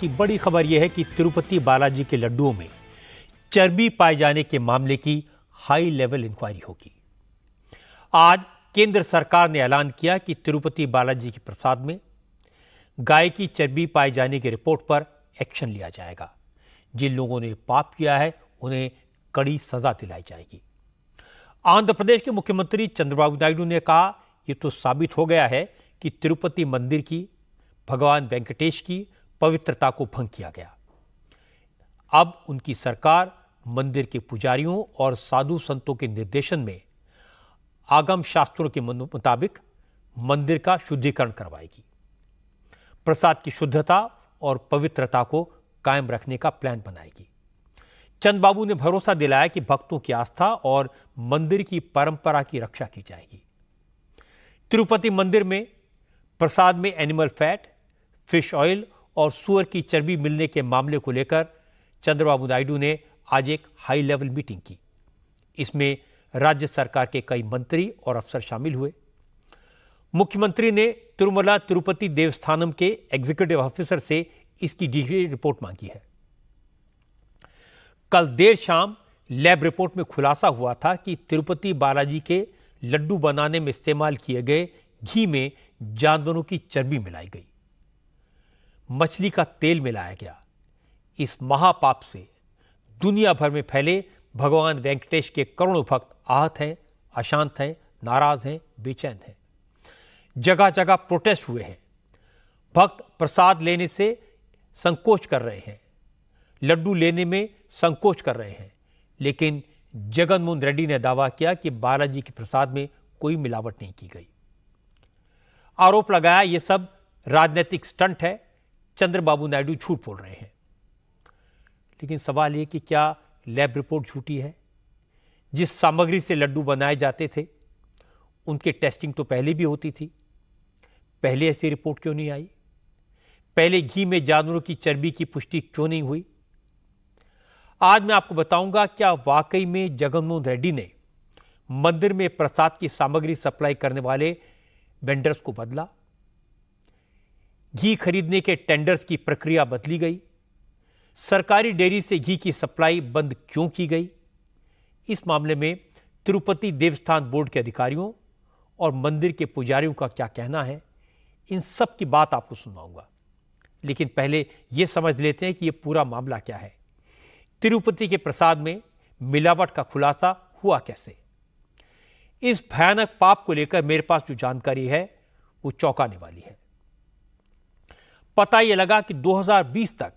की बड़ी खबर यह है कि तिरुपति बालाजी के लड्डुओं में चर्बी पाए जाने के मामले की हाई लेवल इंक्वायरी होगी आज केंद्र सरकार ने ऐलान किया कि तिरुपति बालाजी के प्रसाद में गाय की चर्बी पाए जाने की रिपोर्ट पर एक्शन लिया जाएगा जिन लोगों ने पाप किया है उन्हें कड़ी सजा दिलाई जाएगी आंध्र प्रदेश के मुख्यमंत्री चंद्रबाबू नायडू ने कहा यह तो साबित हो गया है कि तिरुपति मंदिर की भगवान वेंकटेश की पवित्रता को भंग किया गया अब उनकी सरकार मंदिर के पुजारियों और साधु संतों के निर्देशन में आगम शास्त्रों के मुताबिक मंदिर का शुद्धिकरण करवाएगी प्रसाद की शुद्धता और पवित्रता को कायम रखने का प्लान बनाएगी चंद बाबू ने भरोसा दिलाया कि भक्तों की आस्था और मंदिर की परंपरा की रक्षा की जाएगी तिरुपति मंदिर में प्रसाद में एनिमल फैट फिश ऑयल और सुअर की चर्बी मिलने के मामले को लेकर चंद्रबाबू नायडू ने आज एक हाई लेवल मीटिंग की इसमें राज्य सरकार के कई मंत्री और अफसर शामिल हुए मुख्यमंत्री ने तिरुमला तिरुपति देवस्थानम के एग्जीक्यूटिव ऑफिसर से इसकी डिटेल रिपोर्ट मांगी है कल देर शाम लैब रिपोर्ट में खुलासा हुआ था कि तिरुपति बालाजी के लड्डू बनाने में इस्तेमाल किए गए घी में जानवरों की चर्बी मिलाई गई मछली का तेल मिलाया गया इस महापाप से दुनिया भर में फैले भगवान वेंकटेश के करोड़ों भक्त आहत हैं अशांत हैं नाराज हैं बेचैन हैं जगह जगह प्रोटेस्ट हुए हैं भक्त प्रसाद लेने से संकोच कर रहे हैं लड्डू लेने में संकोच कर रहे हैं लेकिन जगनमोहन रेड्डी ने दावा किया कि बालाजी के प्रसाद में कोई मिलावट नहीं की गई आरोप लगाया ये सब राजनीतिक स्टंट है चंद्रबाबू नायडू झूठ बोल रहे हैं लेकिन सवाल यह कि क्या लैब रिपोर्ट झूठी है जिस सामग्री से लड्डू बनाए जाते थे उनके टेस्टिंग तो पहले भी होती थी पहले ऐसी रिपोर्ट क्यों नहीं आई पहले घी में जानवरों की चर्बी की पुष्टि क्यों नहीं हुई आज मैं आपको बताऊंगा क्या वाकई में जगनमोहन रेड्डी ने मंदिर में प्रसाद की सामग्री सप्लाई करने वाले वेंडर्स को बदला घी खरीदने के टेंडर्स की प्रक्रिया बदली गई सरकारी डेयरी से घी की सप्लाई बंद क्यों की गई इस मामले में तिरुपति देवस्थान बोर्ड के अधिकारियों और मंदिर के पुजारियों का क्या कहना है इन सब की बात आपको सुनाऊंगा लेकिन पहले ये समझ लेते हैं कि ये पूरा मामला क्या है तिरुपति के प्रसाद में मिलावट का खुलासा हुआ कैसे इस भयानक पाप को लेकर मेरे पास जो जानकारी है वो चौंकाने वाली है पता ये लगा कि 2020 तक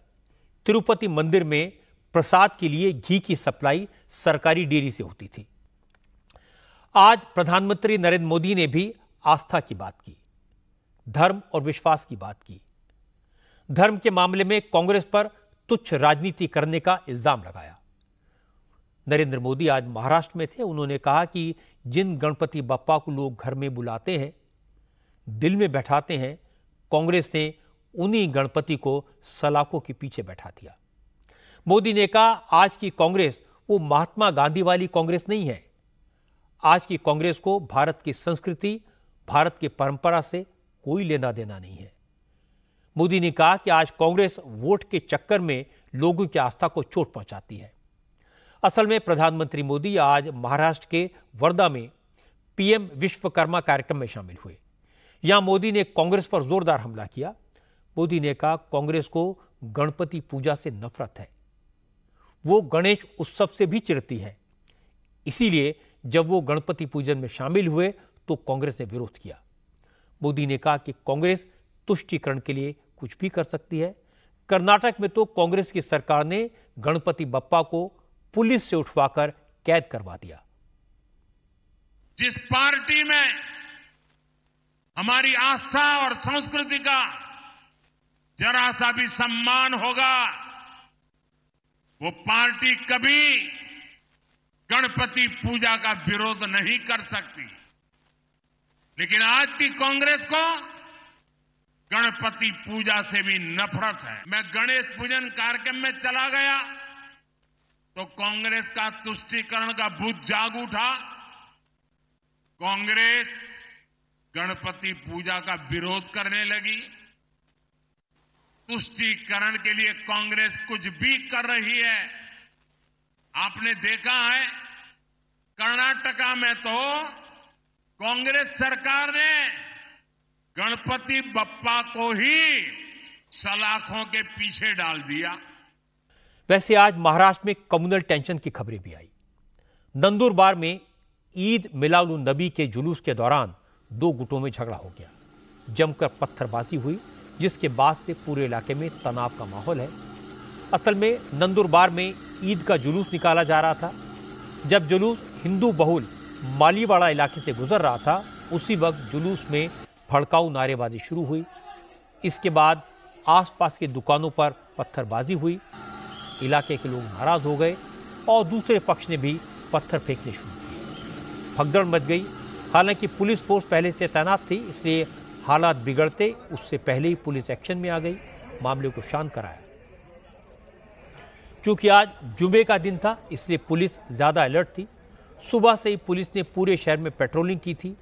तिरुपति मंदिर में प्रसाद के लिए घी की सप्लाई सरकारी डेयरी से होती थी आज प्रधानमंत्री नरेंद्र मोदी ने भी आस्था की बात की धर्म और विश्वास की बात की धर्म के मामले में कांग्रेस पर तुच्छ राजनीति करने का इल्जाम लगाया नरेंद्र मोदी आज महाराष्ट्र में थे उन्होंने कहा कि जिन गणपति बप्पा को लोग घर में बुलाते हैं दिल में बैठाते हैं कांग्रेस ने उन्हीं गणपति को सलाखों के पीछे बैठा दिया मोदी ने कहा आज की कांग्रेस वो महात्मा गांधी वाली कांग्रेस नहीं है आज की कांग्रेस को भारत की संस्कृति भारत की परंपरा से कोई लेना देना नहीं है मोदी ने कहा कि आज कांग्रेस वोट के चक्कर में लोगों की आस्था को चोट पहुंचाती है असल में प्रधानमंत्री मोदी आज महाराष्ट्र के वर्धा में पीएम विश्वकर्मा कार्यक्रम में शामिल हुए यहां मोदी ने कांग्रेस पर जोरदार हमला किया मोदी ने कहा कांग्रेस को गणपति पूजा से नफरत है वो गणेश उत्सव से भी चिड़ती है इसीलिए जब वो गणपति पूजन में शामिल हुए तो कांग्रेस ने विरोध किया मोदी ने कहा कि कांग्रेस तुष्टिकरण के लिए कुछ भी कर सकती है कर्नाटक में तो कांग्रेस की सरकार ने गणपति बप्पा को पुलिस से उठवाकर कैद करवा दिया जिस पार्टी में हमारी आस्था और संस्कृति का जरा सा भी सम्मान होगा वो पार्टी कभी गणपति पूजा का विरोध नहीं कर सकती लेकिन आज की कांग्रेस को गणपति पूजा से भी नफरत है मैं गणेश पूजन कार्यक्रम में चला गया तो कांग्रेस का तुष्टीकरण का भूत जाग उठा कांग्रेस गणपति पूजा का विरोध करने लगी तुष्टिकरण के लिए कांग्रेस कुछ भी कर रही है आपने देखा है कर्नाटका में तो कांग्रेस सरकार ने गणपति बप्पा को ही सलाखों के पीछे डाल दिया वैसे आज महाराष्ट्र में कम्युनल टेंशन की खबरें भी आई नंदुरबार में ईद मिलाल नबी के जुलूस के दौरान दो गुटों में झगड़ा हो गया जमकर पत्थरबाजी हुई जिसके बाद से पूरे इलाके में तनाव का माहौल है असल में नंदुरबार में ईद का जुलूस निकाला जा रहा था जब जुलूस हिंदू बहुल मालीवाड़ा इलाके से गुजर रहा था उसी वक्त जुलूस में भड़काऊ नारेबाजी शुरू हुई इसके बाद आसपास की दुकानों पर पत्थरबाजी हुई इलाके के लोग नाराज हो गए और दूसरे पक्ष ने भी पत्थर फेंकने शुरू किए भगदड़ मच गई हालांकि पुलिस फोर्स पहले से तैनात थी इसलिए हालात बिगड़ते उससे पहले ही पुलिस एक्शन में आ गई मामले को शांत कराया क्योंकि आज जुमे का दिन था इसलिए पुलिस ज़्यादा अलर्ट थी सुबह से ही पुलिस ने पूरे शहर में पेट्रोलिंग की थी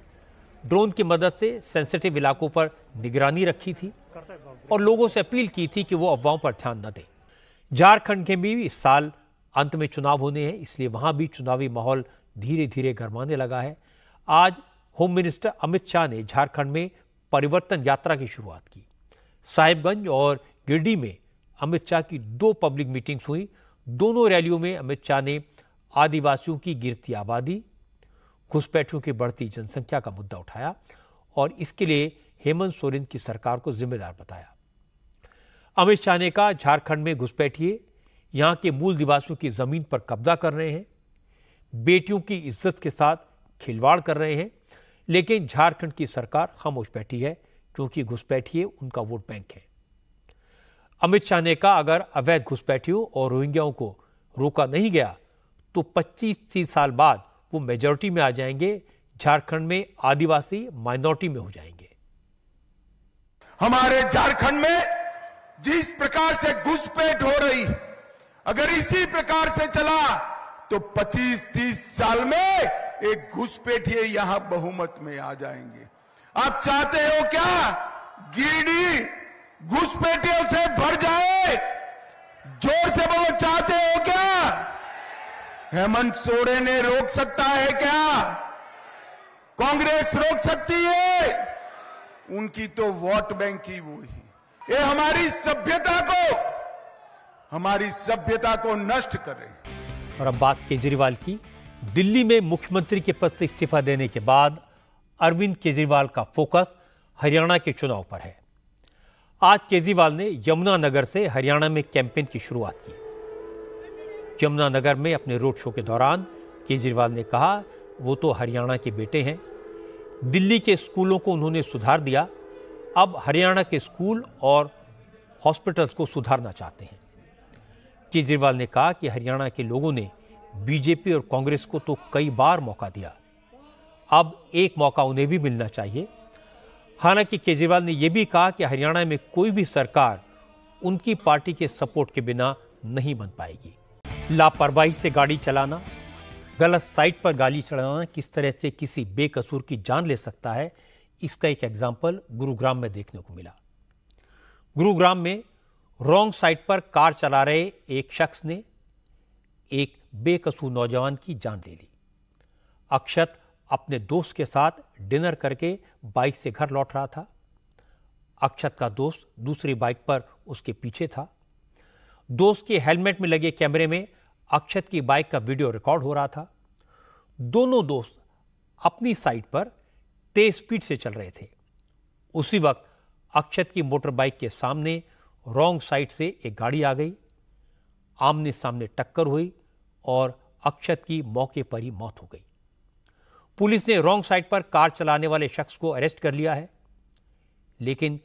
ड्रोन की मदद से सेंसिटिव इलाकों पर निगरानी रखी थी और लोगों से अपील की थी कि वो अफवाहों पर ध्यान न दें झारखंड के भी इस साल अंत में चुनाव होने हैं इसलिए वहां भी चुनावी माहौल धीरे धीरे गरमाने लगा है आज होम मिनिस्टर अमित शाह ने झारखंड में परिवर्तन यात्रा की शुरुआत की साहिबगंज और गिरडी में अमित शाह की दो पब्लिक मीटिंग्स हुई दोनों रैलियों में अमित शाह ने आदिवासियों की गिरती आबादी घुसपैठियों की बढ़ती जनसंख्या का मुद्दा उठाया और इसके लिए हेमंत सोरेन की सरकार को जिम्मेदार बताया अमित शाह ने कहा झारखंड में घुसपैठिए यहां के मूल निवासियों की जमीन पर कब्जा कर रहे हैं बेटियों की इज्जत के साथ खिलवाड़ कर रहे हैं लेकिन झारखंड की सरकार खामोश बैठी है क्योंकि घुसपैठिए उनका वोट बैंक है अमित शाह ने कहा अगर अवैध घुसपैठियों और रोहिंग्याओं को रोका नहीं गया तो 25 तीस साल बाद वो मेजोरिटी में आ जाएंगे झारखंड में आदिवासी माइनॉरिटी में हो जाएंगे हमारे झारखंड में जिस प्रकार से घुसपैठ हो रही अगर इसी प्रकार से चला तो 25-30 साल में एक घुसपैठिए यहां बहुमत में आ जाएंगे आप चाहते हो क्या गिरडी घुसपैठियों से भर जाए जोर से बोलो चाहते हो क्या हेमंत सोरेन ने रोक सकता है क्या कांग्रेस रोक सकती है उनकी तो वोट बैंक ही वो ही ये हमारी सभ्यता को हमारी सभ्यता को नष्ट करे और अब बात केजरीवाल की दिल्ली में मुख्यमंत्री के पद से इस्तीफा देने के बाद अरविंद केजरीवाल का फोकस हरियाणा के चुनाव पर है आज केजरीवाल ने यमुनानगर से हरियाणा में कैंपेन की शुरुआत की यमुनानगर में अपने रोड शो के दौरान केजरीवाल ने कहा वो तो हरियाणा के बेटे हैं दिल्ली के स्कूलों को उन्होंने सुधार दिया अब हरियाणा के स्कूल और हॉस्पिटल्स को सुधारना चाहते हैं केजरीवाल ने कहा कि हरियाणा के लोगों ने बीजेपी और कांग्रेस को तो कई बार मौका दिया अब एक मौका उन्हें भी मिलना चाहिए हालांकि केजरीवाल ने यह भी कहा कि हरियाणा में कोई भी सरकार उनकी पार्टी के सपोर्ट के बिना नहीं बन पाएगी लापरवाही से गाड़ी चलाना गलत साइड पर गाली चलाना किस तरह से किसी बेकसूर की जान ले सकता है इसका एक एग्जाम्पल गुरुग्राम में देखने को मिला गुरुग्राम में रॉन्ग साइड पर कार चला रहे एक शख्स ने एक बेकसूर नौजवान की जान ले ली अक्षत अपने दोस्त के साथ डिनर करके बाइक से घर लौट रहा था अक्षत का दोस्त दूसरी बाइक पर उसके पीछे था दोस्त के हेलमेट में लगे कैमरे में अक्षत की बाइक का वीडियो रिकॉर्ड हो रहा था दोनों दोस्त अपनी साइड पर तेज स्पीड से चल रहे थे उसी वक्त अक्षत की मोटर बाइक के सामने रॉन्ग साइड से एक गाड़ी आ गई आमने सामने टक्कर हुई और अक्षत की मौके पर ही मौत हो गई पुलिस ने रॉन्ग साइड पर कार चलाने वाले शख्स को अरेस्ट कर लिया है लेकिन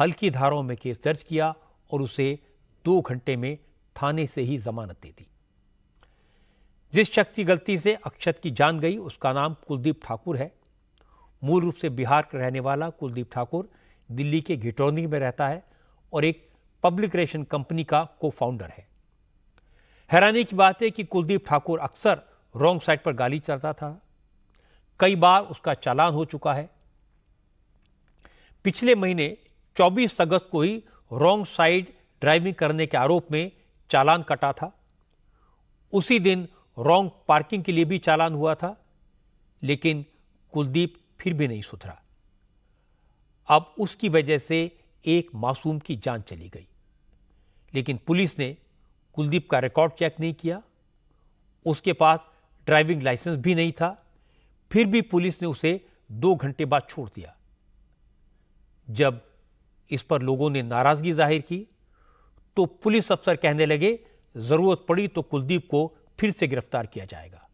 हल्की धाराओं में केस दर्ज किया और उसे दो घंटे में थाने से ही जमानत दे दी जिस शख्स की गलती से अक्षत की जान गई उसका नाम कुलदीप ठाकुर है मूल रूप से बिहार का रहने वाला कुलदीप ठाकुर दिल्ली के घिटौनी में रहता है और एक पब्लिक रेशन कंपनी का को फाउंडर है हैरानी की बात है कि कुलदीप ठाकुर अक्सर रॉन्ग साइड पर गाली चलता था कई बार उसका चालान हो चुका है पिछले महीने 24 अगस्त को ही रॉन्ग साइड ड्राइविंग करने के आरोप में चालान कटा था उसी दिन रॉन्ग पार्किंग के लिए भी चालान हुआ था लेकिन कुलदीप फिर भी नहीं सुधरा अब उसकी वजह से एक मासूम की जान चली गई लेकिन पुलिस ने कुलदीप का रिकॉर्ड चेक नहीं किया उसके पास ड्राइविंग लाइसेंस भी नहीं था फिर भी पुलिस ने उसे दो घंटे बाद छोड़ दिया जब इस पर लोगों ने नाराजगी जाहिर की तो पुलिस अफसर कहने लगे जरूरत पड़ी तो कुलदीप को फिर से गिरफ्तार किया जाएगा